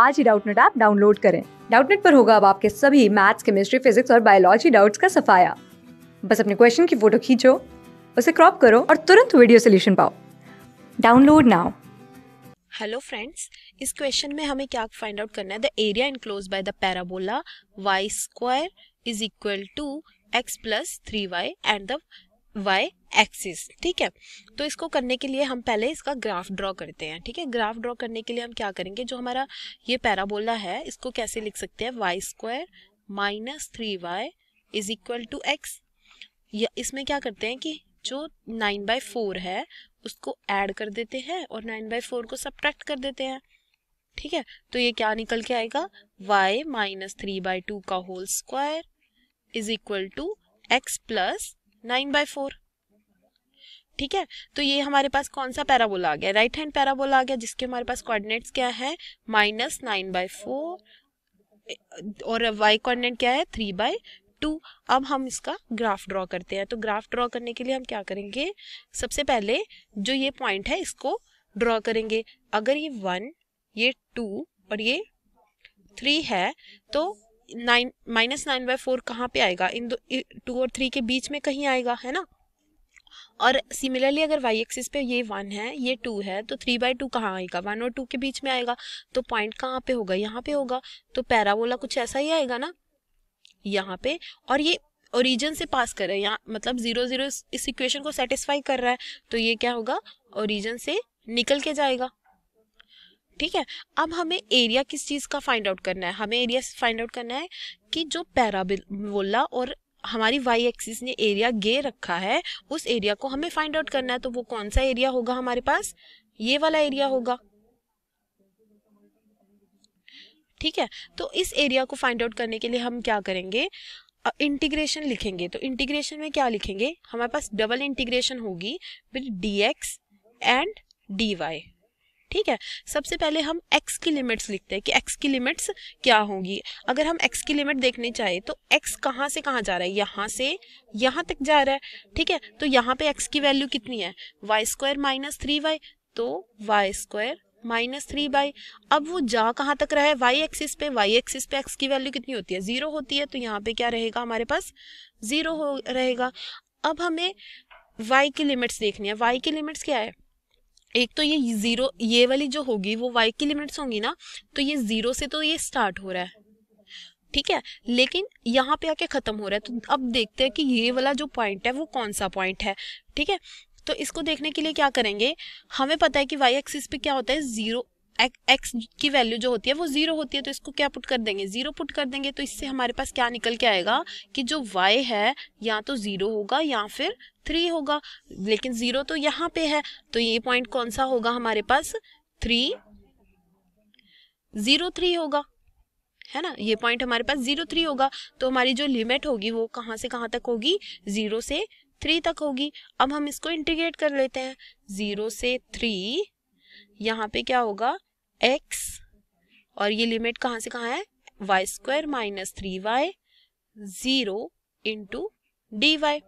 आज ही Doubtnut app download करें डाउटनेट पर होगा अब आपके सभी मैथ्स केमिस्ट्री फिजिक्स और बायोलॉजी डाउट्स का सफाया बस अपने क्वेश्चन की फोटो खींचो उसे क्रॉप करो और तुरंत वीडियो सोल्यूशन पाओ डाउनलोड नाउ हेलो फ्रेंड्स इस क्वेश्चन में हमें क्या फाइंड आउट करना है the area enclose by the parabola y square is equal to x plus three y and the y axis ठीक है तो इसको करने के लिए हम पहले इसका ग्राफ ड्रॉ करते हैं ठीक है ग्राफ ड्रॉ करने के लिए हम क्या करेंगे जो हमारा ये पैराबोला है इसको कैसे लिख सकते हैं y square minus three y is equal to x इसमें क्या करते हैं कि जो नाइन बाई फोर है उसको ऐड कर देते हैं और नाइन बाई फोर को सब्ट्रैक्ट कर देते हैं ठीक है तो ये क्या निकल के आएगा y minus three by two का whole square is equal to x plus nine by four ठीक है तो ये हमारे पास कौन सा पैराबोला आ गया राइट हैंड पैराबोला आ गया जिसके हमारे पास कोऑर्डिनेट्स क्या है माइनस नाइन बाय फोर और वाई कोऑर्डिनेट क्या है थ्री बाय टू अब हम इसका ग्राफ ड्रॉ करते हैं तो ग्राफ ड्रॉ करने के लिए हम क्या करेंगे सबसे पहले जो ये पॉइंट है इसको ड्रॉ करेंगे अगर ये वन ये टू और ये थ्री है तो nine minus nine by four कहाँ पे आएगा इन दो टू और थ्री के बीच में कहीं आएगा है ना और सिमिलरली अगर वाई एक्सिस पे ये वन है ये टू है तो थ्री बाई टू कहाँ आएगा वन और टू के बीच में आएगा तो पॉइंट कहाँ पे होगा यहाँ पे होगा तो पैराबोला कुछ ऐसा ही आएगा ना यहाँ पे और ये ओरिजिन से पास कर रहा है यहाँ मतलब जीरो जीरो इस इक्वेशन को सेटिस्फाई कर रहा है तो ये क्या होगा ओरिजिन से निकल के जाएगा ठीक है अब हमें एरिया किस चीज़ का फाइंड आउट करना है हमें एरिया फाइंड आउट करना है कि जो पैराबोला और हमारी वाई एक्सिस ने एरिया गे रखा है उस एरिया को हमें फाइंड आउट करना है तो वो कौन सा एरिया होगा हमारे पास ये वाला एरिया होगा ठीक है तो इस एरिया को फाइंड आउट करने के लिए हम क्या करेंगे इंटीग्रेशन लिखेंगे तो इंटीग्रेशन में क्या लिखेंगे हमारे पास डबल इंटीग्रेशन होगी with d x and d y ठीक है सबसे पहले हम x की लिमिट्स लिखते हैं कि x की लिमिट्स क्या होंगी अगर हम x की लिमिट देखने चाहे तो x कहाँ से कहाँ जा रहा है यहाँ से यहाँ तक जा रहा है ठीक है तो यहाँ पे x की वैल्यू कितनी है y square minus three y तो y square minus three by अब वो जा कहाँ तक रहा है वाई एक्सिस पे वाई एक्सिस पे एक्स की वैल्यू कितनी होती है जीरो होती है तो यहाँ पे क्या रहेगा हमारे पास जीरो हो रहेगा अब हमें वाई की लिमिट्स देखनी है वाई की लिमिट्स क्या है एक तो ये जीरो ये वाली जो होगी वो वाई की लिमिट्स होंगी ना तो ये जीरो से तो ये स्टार्ट हो रहा है ठीक है लेकिन यहाँ पे आके ख़त्म हो रहा है तो अब देखते हैं कि ये वाला जो पॉइंट है वो कौन सा पॉइंट है ठीक है तो इसको देखने के लिए क्या करेंगे हमें पता है कि वाई एक्सिस पे क्या होता है ज़ीरो एक्स की वैल्यू जो होती है वो जीरो होती है तो इसको क्या पुट कर देंगे जीरो पुट कर देंगे तो इससे हमारे पास क्या निकल के आएगा कि जो वाई है या तो जीरो होगा या फिर थ्री होगा लेकिन जीरो तो यहाँ पे है तो ये पॉइंट कौन सा होगा हमारे पास थ्री जीरो थ्री होगा है ना ये पॉइंट हमारे पास जीरो थ्री होगा तो हमारी जो लिमिट होगी वो कहाँ से कहाँ तक होगी जीरो से थ्री तक होगी अब हम इसको इंटीग्रेट कर लेते हैं जीरो से थ्री यहाँ पे क्या होगा एक्स और ये लिमिट कहाँ से कहाँ है y square minus three y zero into d y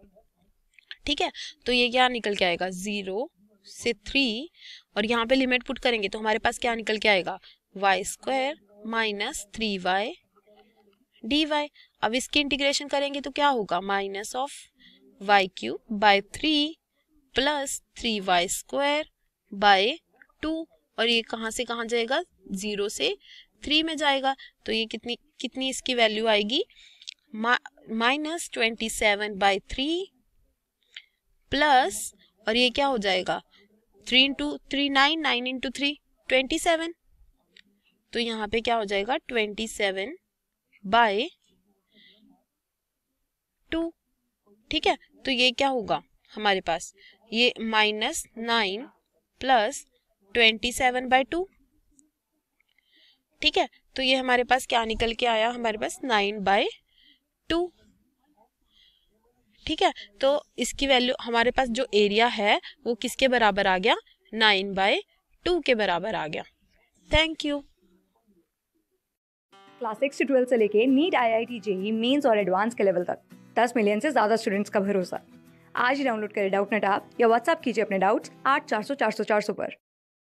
ठीक है तो ये क्या निकल के आएगा जीरो से थ्री और यहाँ पे लिमिट पुट करेंगे तो हमारे पास क्या निकल के आएगा y square minus three y d y अब इसकी इंटीग्रेशन करेंगे तो क्या होगा minus of y cube by three plus three y square by two और ये कहाँ से कहाँ जाएगा जीरो से थ्री में जाएगा तो ये कितनी कितनी इसकी वैल्यू आएगी minus twenty seven by three plus और ये क्या हो जाएगा three into three nine nine into three twenty seven तो यहाँ पे क्या हो जाएगा ट्वेंटी सेवन बाय टू ठीक है तो ये क्या होगा हमारे पास ये minus nine plus twenty seven by two ठीक है तो ये हमारे पास क्या निकल के आया हमारे पास नाइन बाई टू ठीक है तो इसकी वैल्यू हमारे पास जो एरिया है वो किसके बराबर आ गया नाइन बाय टू के बराबर आ गया थैंक यू क्लास सिक्स से ट्वेल्थ से लेके NEET I I T JEE mains और एडवांस के लेवल तक दस मिलियन से ज़्यादा स्टूडेंट्स का भरोसा आज ही डाउनलोड करें डाउट नेट आप या व्हाट्सअप कीजिए अपने डाउट्स आठ चार सौ चार सौ चार सौ पर